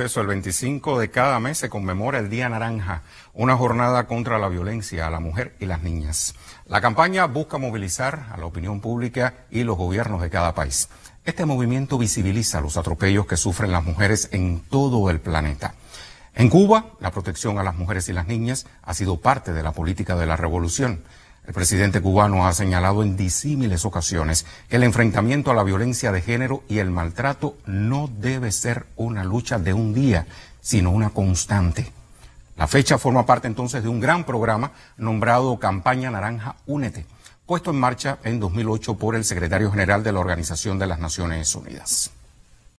el 25 de cada mes se conmemora el Día Naranja, una jornada contra la violencia a la mujer y las niñas. La campaña busca movilizar a la opinión pública y los gobiernos de cada país. Este movimiento visibiliza los atropellos que sufren las mujeres en todo el planeta. En Cuba, la protección a las mujeres y las niñas ha sido parte de la política de la revolución. El presidente cubano ha señalado en disímiles ocasiones que el enfrentamiento a la violencia de género y el maltrato no debe ser una lucha de un día, sino una constante. La fecha forma parte entonces de un gran programa nombrado Campaña Naranja Únete, puesto en marcha en 2008 por el secretario general de la Organización de las Naciones Unidas.